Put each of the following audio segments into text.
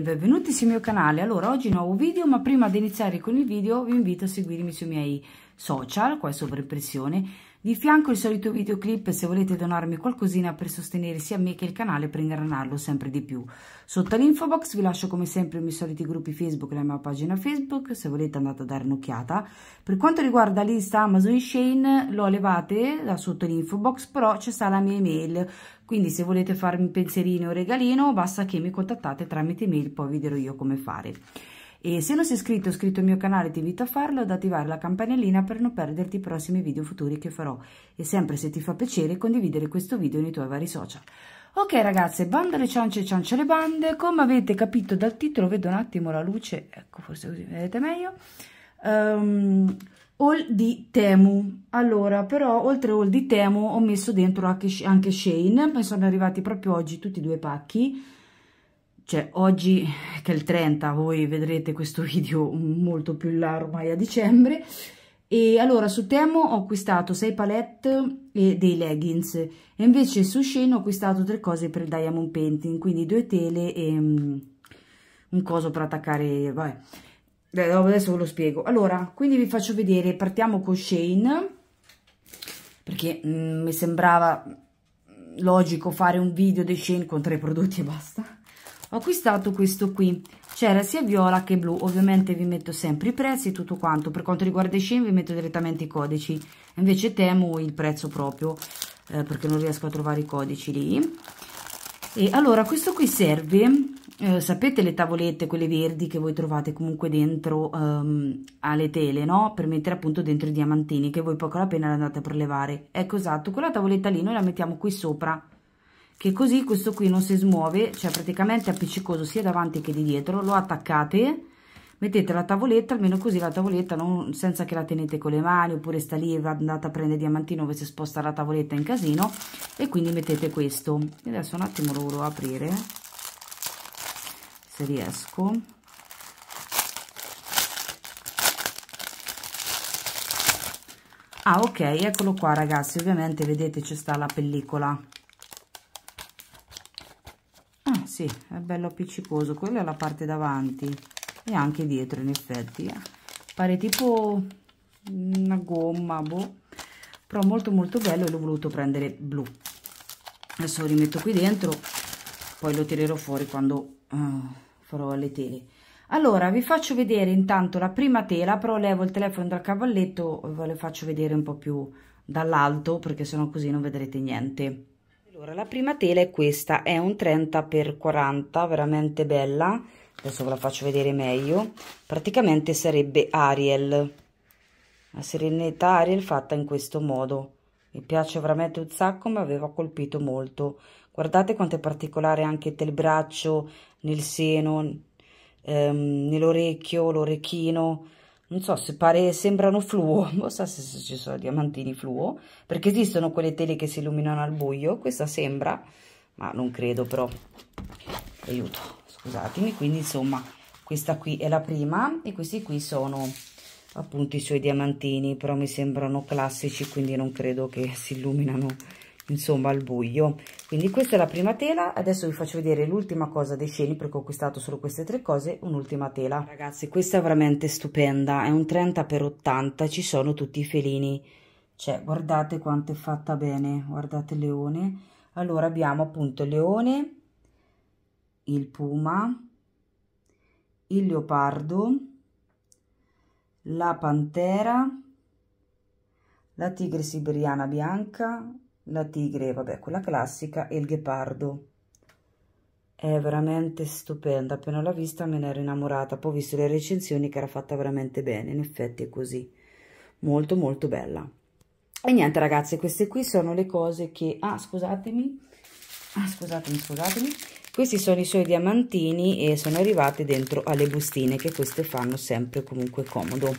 e benvenuti sul mio canale. Allora, oggi nuovo video, ma prima di iniziare con il video vi invito a seguirmi sui miei social, qua è sovraimpressione, di fianco il solito videoclip se volete donarmi qualcosina per sostenere sia me che il canale per ingranarlo sempre di più. Sotto l'info box vi lascio come sempre i miei soliti gruppi Facebook e la mia pagina Facebook, se volete andate a dare un'occhiata. Per quanto riguarda l'insta Amazon Shane l'ho levate da sotto l'info box, però c'è sta la mia email, quindi se volete farmi un pensierino o regalino basta che mi contattate tramite email, poi vi dirò io come fare. E se non sei iscritto o iscritto al mio canale ti invito a farlo ad attivare la campanellina per non perderti i prossimi video futuri che farò. E sempre se ti fa piacere condividere questo video nei tuoi vari social. Ok ragazze, bando alle ciance e ciance alle bande, come avete capito dal titolo, vedo un attimo la luce, ecco forse così vedete meglio, um, ehm, All di Temu. Allora, però, oltre All di Temu ho messo dentro anche, Shane, mi sono arrivati proprio oggi tutti e due pacchi, cioè oggi che è il 30 voi vedrete questo video molto più in là ormai a dicembre e allora su Temo ho acquistato 6 palette e dei leggings e invece su Shane ho acquistato 3 cose per il diamond painting quindi due tele e um, un coso per attaccare vabbè eh, adesso ve lo spiego allora quindi vi faccio vedere partiamo con Shane perché mm, mi sembrava mm, logico fare un video di Shane con tre prodotti e basta ho acquistato questo qui c'era sia viola che blu ovviamente vi metto sempre i prezzi tutto quanto per quanto riguarda i shim vi metto direttamente i codici invece temo il prezzo proprio eh, perché non riesco a trovare i codici lì e allora questo qui serve eh, sapete le tavolette quelle verdi che voi trovate comunque dentro ehm, alle tele no per mettere appunto dentro i diamantini che voi poco la pena andate a prelevare ecco esatto quella tavoletta lì noi la mettiamo qui sopra che così questo qui non si smuove cioè praticamente è appiccicoso sia davanti che di dietro lo attaccate mettete la tavoletta almeno così la tavoletta non, senza che la tenete con le mani oppure sta lì e andate a prendere diamantino dove si sposta la tavoletta in casino e quindi mettete questo e adesso un attimo lo volevo aprire se riesco ah ok eccolo qua ragazzi ovviamente vedete c'è sta la pellicola sì è bello appiccicoso quella è la parte davanti e anche dietro in effetti eh. pare tipo una gomma boh però molto molto bello e l'ho voluto prendere blu adesso lo rimetto qui dentro poi lo tirerò fuori quando uh, farò le tele allora vi faccio vedere intanto la prima tela però levo il telefono dal cavalletto ve le faccio vedere un po' più dall'alto perché sennò così non vedrete niente allora, la prima tela è questa, è un 30x40, veramente bella, adesso ve la faccio vedere meglio, praticamente sarebbe Ariel, la serenità Ariel fatta in questo modo, mi piace veramente un sacco, mi aveva colpito molto, guardate quanto è particolare anche del braccio, nel seno, ehm, nell'orecchio, l'orecchino, non so se pare, sembrano fluo, non so se ci sono diamantini fluo, perché esistono quelle tele che si illuminano al buio, questa sembra, ma non credo però, aiuto, scusatemi, quindi insomma questa qui è la prima e questi qui sono appunto i suoi diamantini, però mi sembrano classici quindi non credo che si illuminano insomma al buio quindi questa è la prima tela adesso vi faccio vedere l'ultima cosa dei ceni perché ho acquistato solo queste tre cose un'ultima tela ragazzi questa è veramente stupenda è un 30 x 80 ci sono tutti i felini cioè guardate quanto è fatta bene guardate il leone allora abbiamo appunto il leone il puma il leopardo la pantera la tigre siberiana bianca la tigre, vabbè, quella classica, e il ghepardo. È veramente stupenda, appena l'ho vista me ne ero innamorata, poi ho visto le recensioni che era fatta veramente bene, in effetti è così, molto molto bella. E niente ragazze, queste qui sono le cose che... Ah, scusatemi, ah, scusatemi, scusatemi. Questi sono i suoi diamantini e sono arrivati dentro alle bustine che queste fanno sempre comunque comodo.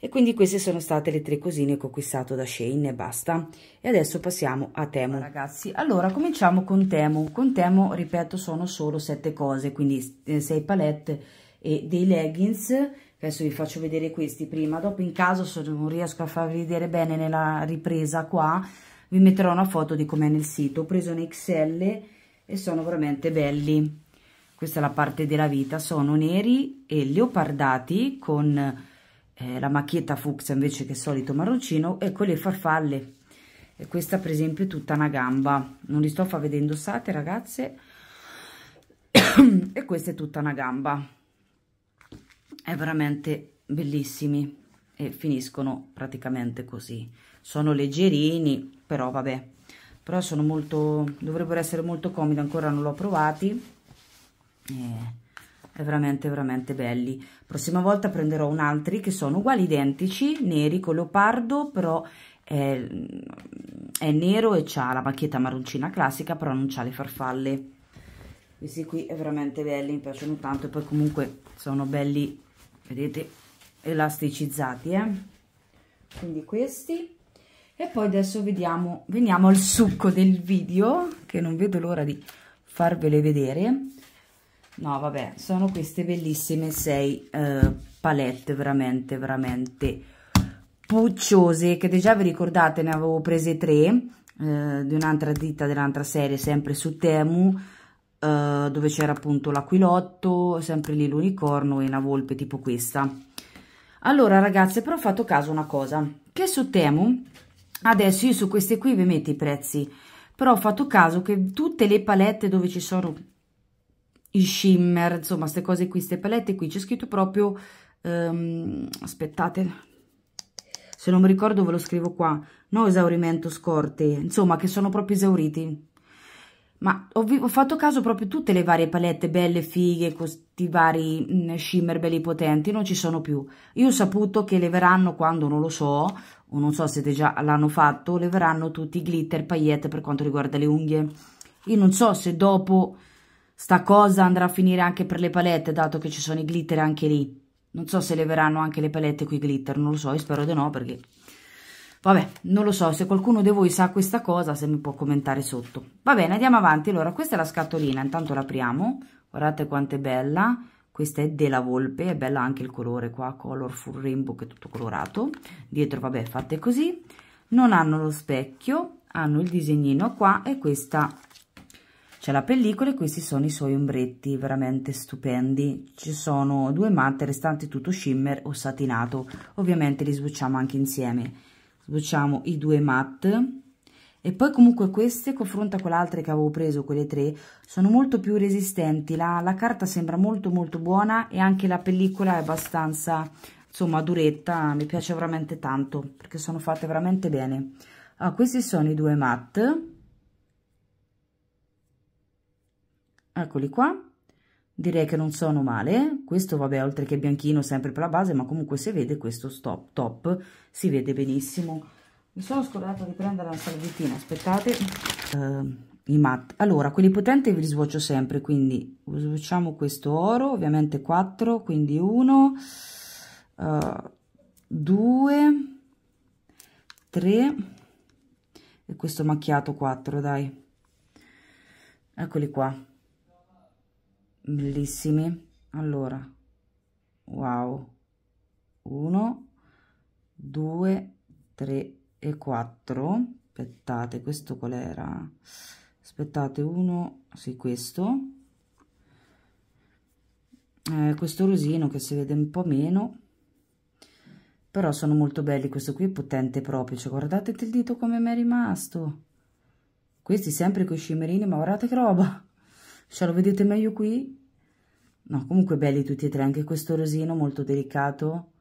E quindi queste sono state le tre cosine che ho acquistato da Shane e basta. E adesso passiamo a Temo. Ragazzi, allora cominciamo con Temo. Con Temo, ripeto, sono solo sette cose, quindi eh, sei palette e dei leggings. Adesso vi faccio vedere questi prima, dopo in caso se non riesco a farvi vedere bene nella ripresa qua, vi metterò una foto di com'è nel sito. Ho preso un XL e sono veramente belli. Questa è la parte della vita, sono neri e leopardati con eh, la macchietta fucsia invece che solito marroncino, ecco le farfalle, e questa per esempio è tutta una gamba, non li sto a far vedere indossate ragazze, e questa è tutta una gamba, è veramente bellissimi, e finiscono praticamente così, sono leggerini, però vabbè, però sono molto, dovrebbero essere molto comodi, ancora non l'ho provati, eh veramente veramente belli prossima volta prenderò un altri che sono uguali identici neri con leopardo però è, è nero e ha la macchietta marroncina classica però non ha le farfalle questi qui è veramente belli mi piacciono tanto e poi comunque sono belli vedete elasticizzati eh? quindi questi e poi adesso vediamo veniamo al succo del video che non vedo l'ora di farvele vedere no vabbè sono queste bellissime sei eh, palette veramente veramente pucciose che già vi ricordate ne avevo prese tre eh, di un'altra ditta dell'altra serie sempre su Temu eh, dove c'era appunto l'aquilotto sempre lì l'unicorno e una volpe tipo questa allora ragazze però ho fatto caso a una cosa che su Temu adesso io su queste qui vi metto i prezzi però ho fatto caso che tutte le palette dove ci sono i shimmer, insomma, queste cose qui, queste palette qui, c'è scritto proprio, um, aspettate, se non mi ricordo ve lo scrivo qua, no esaurimento scorte, insomma, che sono proprio esauriti. Ma ho, ho fatto caso proprio tutte le varie palette belle, fighe, questi vari mh, mm, shimmer belli potenti, non ci sono più. Io ho saputo che leveranno quando, non lo so, o non so se già l'hanno fatto, leveranno tutti i glitter, paillette per quanto riguarda le unghie. Io non so se dopo Sta cosa andrà a finire anche per le palette, dato che ci sono i glitter anche lì. Non so se leveranno anche le palette qui glitter, non lo so, io spero di no perché... Vabbè, non lo so, se qualcuno di voi sa questa cosa, se mi può commentare sotto. Va bene, andiamo avanti. Allora, questa è la scatolina, intanto l'apriamo. Guardate quanto è bella. Questa è della Volpe, è bella anche il colore qua, Colorful Rainbow, che è tutto colorato. Dietro, vabbè, fatte così. Non hanno lo specchio, hanno il disegnino qua e questa c'è la pellicola e questi sono i suoi ombretti veramente stupendi ci sono due matte restanti tutto shimmer o satinato ovviamente li sbucciamo anche insieme sbucciamo i due matte e poi comunque queste confronta con le altre che avevo preso quelle tre sono molto più resistenti la, la carta sembra molto molto buona e anche la pellicola è abbastanza insomma duretta mi piace veramente tanto perché sono fatte veramente bene allora, ah, questi sono i due matte eccoli qua direi che non sono male eh. questo vabbè oltre che bianchino sempre per la base ma comunque se vede questo stop top si vede benissimo mi sono scordata di prendere la salvettina aspettate uh, i matte allora quelli potenti vi li svuocio sempre quindi svuociamo questo oro ovviamente 4 quindi 1 2 3 e questo macchiato 4 dai eccoli qua bellissimi allora wow 1 2 3 e 4 aspettate questo qual era aspettate uno sì questo eh, questo rosino che si vede un po meno però sono molto belli questo qui è potente proprio cioè, guardate il dito come mi è rimasto questi sempre con i scimmerini ma guardate che roba ce cioè, lo vedete meglio qui No, comunque belli tutti e tre, anche questo rosino molto delicato.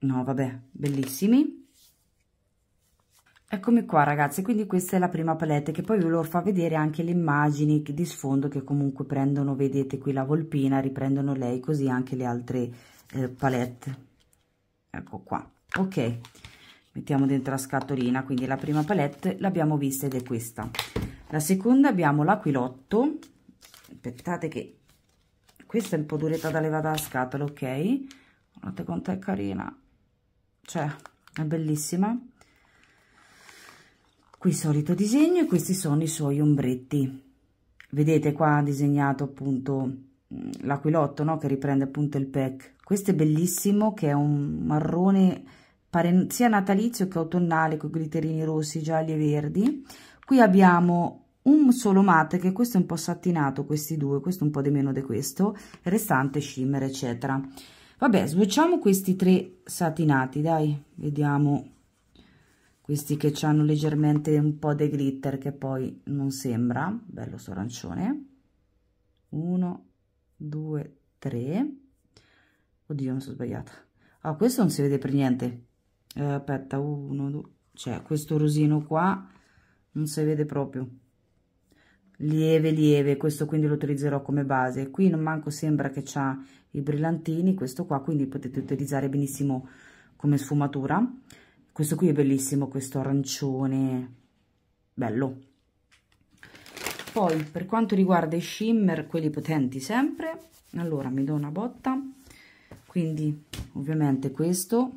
No, vabbè, bellissimi. Eccomi qua ragazzi, quindi questa è la prima palette che poi ve lo fa vedere anche le immagini di sfondo che comunque prendono, vedete qui la volpina, riprendono lei, così anche le altre eh, palette. Ecco qua, ok. Mettiamo dentro la scatolina, quindi la prima palette l'abbiamo vista ed è questa. La seconda abbiamo l'aquilotto, aspettate che questa è un po' duretta da levata la scatola ok guardate quanto è carina cioè è bellissima qui solito disegno e questi sono i suoi ombretti vedete qua ha disegnato appunto mm, l'aquilotto no? che riprende appunto il pack questo è bellissimo che è un marrone pare sia natalizio che autunnale con glitterini rossi gialli e verdi qui abbiamo un solo matte che questo è un po' satinato questi due questo un po' di meno di questo restante shimmer eccetera vabbè switchiamo questi tre satinati dai vediamo questi che hanno leggermente un po' di glitter che poi non sembra bello sto arancione 1 2 3 oddio mi sono sbagliata ah questo non si vede per niente eh, aspetta 1 2 cioè questo rosino qua non si vede proprio lieve lieve questo quindi lo utilizzerò come base qui non manco sembra che c'ha i brillantini questo qua quindi potete utilizzare benissimo come sfumatura questo qui è bellissimo questo arancione bello poi per quanto riguarda i shimmer quelli potenti sempre allora mi do una botta quindi ovviamente questo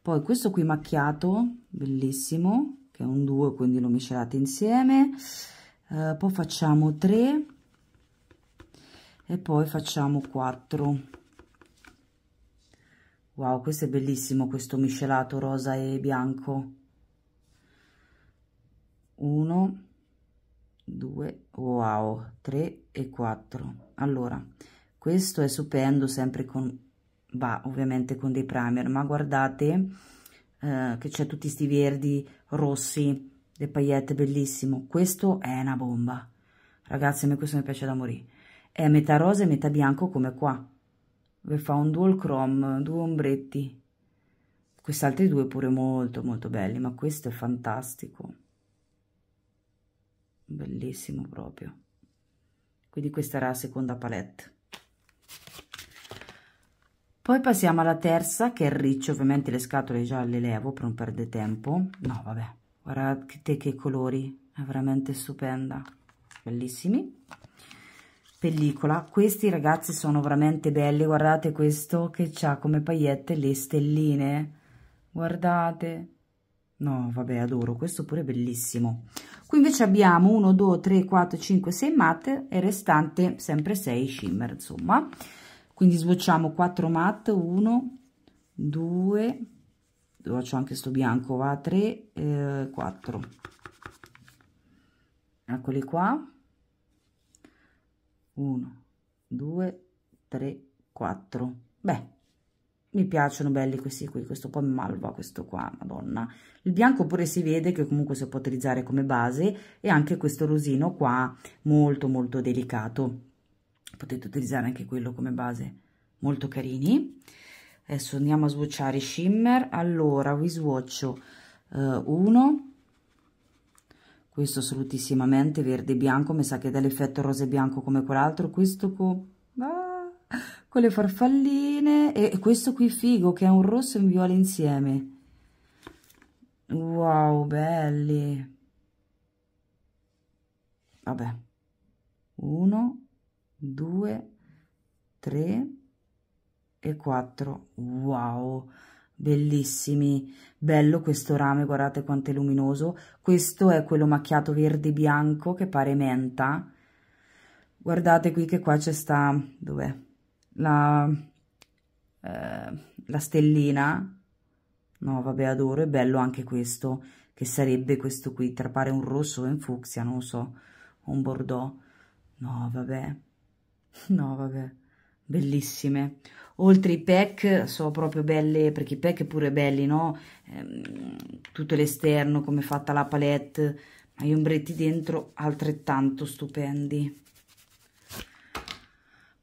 poi questo qui macchiato bellissimo che è un 2 quindi lo miscelate insieme eh, poi facciamo 3 e poi facciamo 4 wow questo è bellissimo questo miscelato rosa e bianco 1 2 wow 3 e 4 allora questo è stupendo sempre con va ovviamente con dei primer ma guardate eh, che c'è tutti questi verdi, rossi, le paillette, bellissimo. Questo è una bomba. Ragazzi, a me questo mi piace da morire. È metà rosa e metà bianco come qua. Dove fa un dual chrome, due ombretti. Questi altri due pure molto molto belli, ma questo è fantastico. Bellissimo proprio. Quindi questa era la seconda palette poi passiamo alla terza che è il riccio ovviamente le scatole già le levo per non perdere tempo no vabbè guardate che colori è veramente stupenda bellissimi pellicola questi ragazzi sono veramente belli guardate questo che ha come pagliette le stelline guardate no vabbè adoro questo pure è bellissimo qui invece abbiamo 1 2 3 4 5 6 matte e restante sempre 6 shimmer insomma quindi sbocciamo 4 matte 1 2 dove faccio anche sto bianco va 3 eh, 4 eccoli qua 1 2 3 4 beh mi piacciono belli questi qui questo qua malva questo qua madonna il bianco pure si vede che comunque si può utilizzare come base e anche questo rosino qua molto molto delicato potete utilizzare anche quello come base molto carini adesso andiamo a swatchare i shimmer allora vi swatcho 1 eh, questo assolutissimamente verde e bianco mi sa che dà l'effetto rosa e bianco come quell'altro questo con, ah, con le farfalline e questo qui figo che è un rosso e un viola insieme wow belli vabbè uno 2 3 e 4 wow bellissimi bello questo rame guardate quanto è luminoso questo è quello macchiato verde bianco che pare menta guardate qui che qua c'è sta dov'è la, eh, la stellina no vabbè adoro è bello anche questo che sarebbe questo qui tra pare un rosso o un fucsia non lo so un bordeaux no vabbè No, vabbè, bellissime. Oltre i pack, sono proprio belle, perché i pack pure belli, no? Ehm, tutto l'esterno, come è fatta la palette, ma gli ombretti dentro altrettanto stupendi.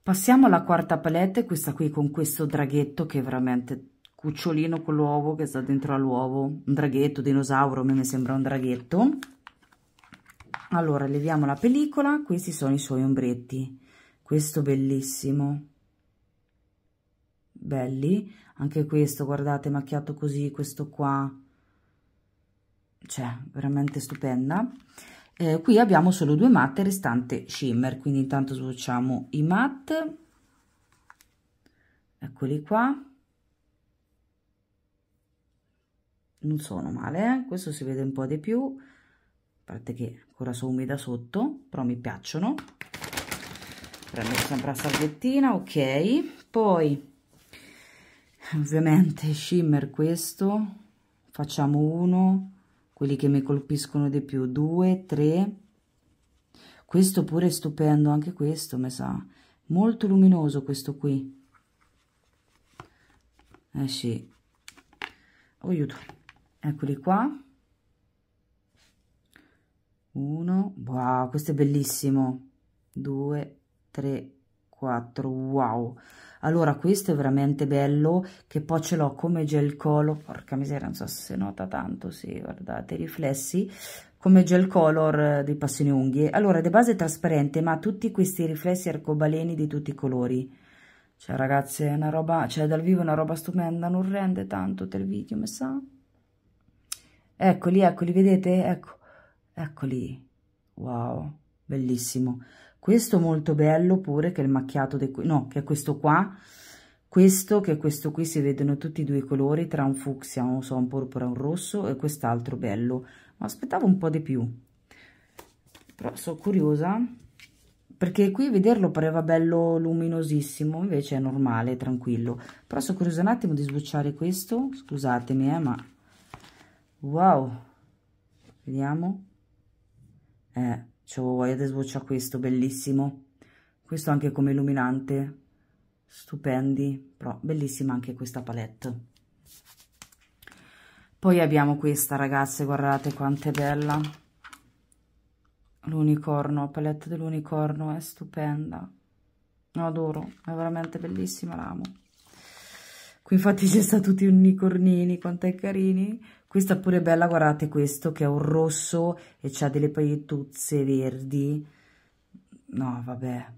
Passiamo alla quarta palette, questa qui con questo draghetto che è veramente cucciolino con l'uovo che sta dentro all'uovo, un draghetto, dinosauro, a me sembra un draghetto. Allora, leviamo la pellicola, questi sono i suoi ombretti questo bellissimo belli anche questo guardate macchiato così questo qua cioè veramente stupenda eh, qui abbiamo solo due matte restante shimmer quindi intanto sbocciamo i matte eccoli qua non sono male eh? questo si vede un po' di più a parte che ancora sono umida sotto però mi piacciono prendo sempre la salviettina ok poi ovviamente shimmer questo facciamo uno quelli che mi colpiscono di più due tre questo pure è stupendo anche questo mi sa molto luminoso questo qui eh sì oh, aiuto eccoli qua uno wow questo è bellissimo due 3 4 wow allora questo è veramente bello che poi ce l'ho come gel color porca miseria non so se nota tanto sì guardate i riflessi come gel color eh, dei passioni unghie allora di base è trasparente ma tutti questi riflessi arcobaleni di tutti i colori cioè ragazzi è una roba cioè dal vivo è una roba stupenda non rende tanto del video mi sa eccoli eccoli vedete ecco eccoli wow bellissimo questo molto bello pure che è il macchiato de, no che è questo qua questo che è questo qui si vedono tutti i due colori tra un fucsia non so un porpora un rosso e quest'altro bello ma aspettavo un po di più però sono curiosa perché qui vederlo pareva bello luminosissimo invece è normale tranquillo però sono curiosa un attimo di sbucciare questo scusatemi eh, ma wow vediamo eh C'ho Wired Swatch questo, bellissimo. Questo anche come illuminante, stupendi, però bellissima anche questa palette. Poi abbiamo questa, ragazze, guardate quanto è bella. L'unicorno, la palette dell'unicorno è stupenda. Lo adoro, è veramente bellissima, l'amo. Qui infatti ci sono tutti unicornini, quanto è carini questa è pure bella guardate questo che è un rosso e c'ha delle pagliettuzze verdi no vabbè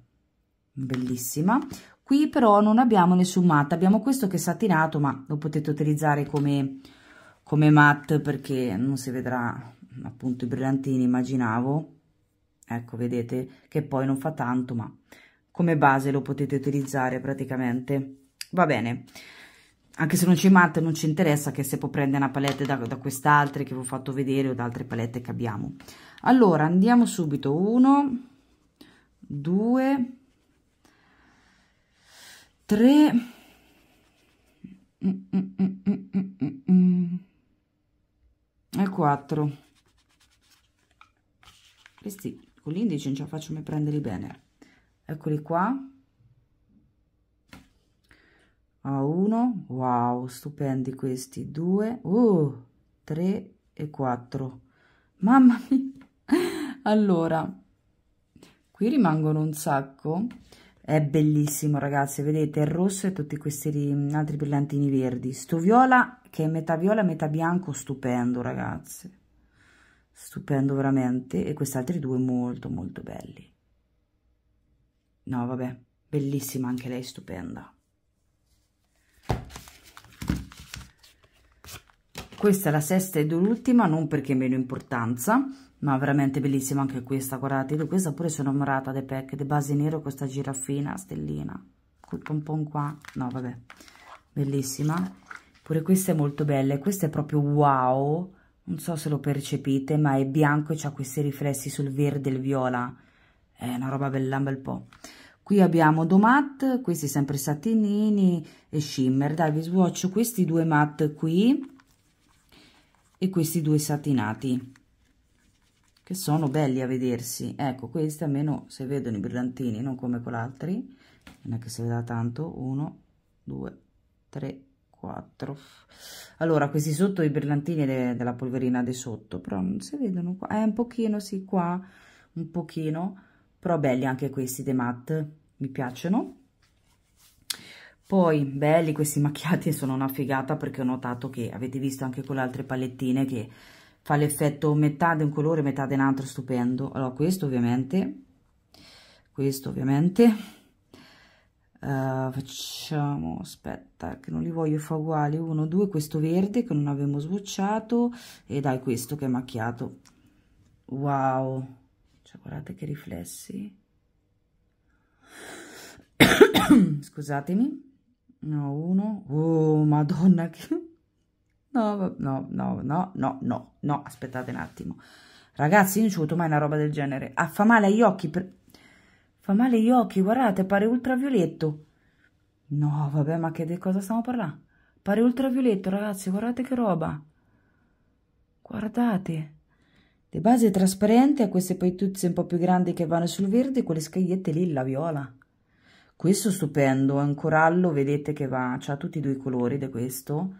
bellissima qui però non abbiamo nessun matte abbiamo questo che è satinato ma lo potete utilizzare come come matte perché non si vedrà appunto i brillantini immaginavo ecco vedete che poi non fa tanto ma come base lo potete utilizzare praticamente va bene anche se non ci matta non ci interessa che se può prendere una palette da, da quest'altra che vi ho fatto vedere o da altre palette che abbiamo allora andiamo subito 1 2 3 e 4 questi con l'indice non ce la faccio mai prenderli bene eccoli qua a 1 wow stupendi questi 2 uh, 3 e 4 mamma mia allora qui rimangono un sacco è bellissimo ragazzi vedete il rosso e tutti questi altri brillantini verdi sto viola che è metà viola metà bianco stupendo ragazze stupendo veramente e questi altri due molto molto belli no vabbè bellissima anche lei stupenda questa è la sesta ed ultima non perché meno importanza ma veramente bellissima anche questa guardate io questa pure sono innamorata dei pack di base nero questa giraffina stellina col pompon qua no vabbè bellissima pure questa è molto bella e questa è proprio wow non so se lo percepite ma è bianco e ha questi riflessi sul verde e il viola è una roba bella un bel po' qui abbiamo due matte questi sempre satinini e shimmer dai vi swatch questi due matte qui e questi due satinati che sono belli a vedersi ecco questi almeno se vedono i brillantini non come con altri non è che si veda tanto 1 2 3 4 allora questi sotto i brillantini de della polverina di sotto però non si vedono qua è eh, un pochino sì qua un pochino però belli anche questi dei matte mi piacciono poi, belli questi macchiati, sono una figata perché ho notato che avete visto anche con le altre palettine che fa l'effetto metà di un colore, metà di un altro, stupendo. Allora, questo ovviamente, questo ovviamente, uh, facciamo, aspetta, che non li voglio fa uguali, uno, due, questo verde che non avevamo sbocciato, e dai questo che è macchiato. Wow, cioè, guardate che riflessi. Scusatemi No, uno. Oh, madonna che... No, no, no, no, no, no, no, aspettate un attimo. Ragazzi, non ci ho avuto mai una roba del genere. Ah, fa male agli occhi. Per... Fa male agli occhi, guardate, pare ultravioletto. No, vabbè, ma che di cosa stiamo parlando? Pare ultravioletto, ragazzi, guardate che roba. Guardate. Le base trasparenti, a queste poi tuzze un po' più grandi che vanno sul verde, con le scagliette la viola questo stupendo è un corallo vedete che va c'ha tutti e due i colori di questo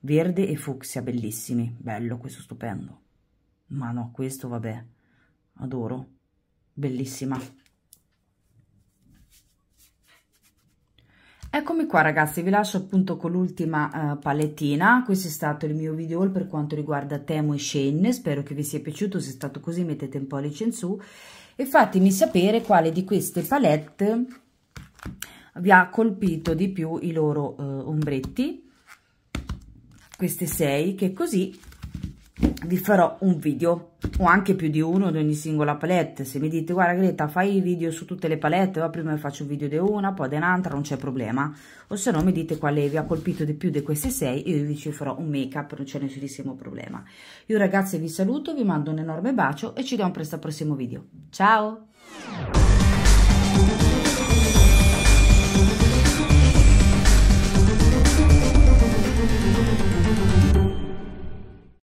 verde e fucsia bellissimi bello questo stupendo ma no questo vabbè adoro bellissima Eccomi qua ragazzi, vi lascio appunto con l'ultima uh, palettina, questo è stato il mio video per quanto riguarda Temo e Shane, spero che vi sia piaciuto, se è stato così mettete un pollice in su e fatemi sapere quale di queste palette vi ha colpito di più i loro eh, ombretti queste sei che così vi farò un video o anche più di uno di ogni singola palette se mi dite guarda Greta fai i video su tutte le palette va prima faccio un video di una poi di un'altra non c'è problema o se no mi dite quale vi ha colpito di più di queste sei io vi ci farò un make up non c'è nessunissimo problema io ragazzi vi saluto vi mando un enorme bacio e ci vediamo presto al prossimo video ciao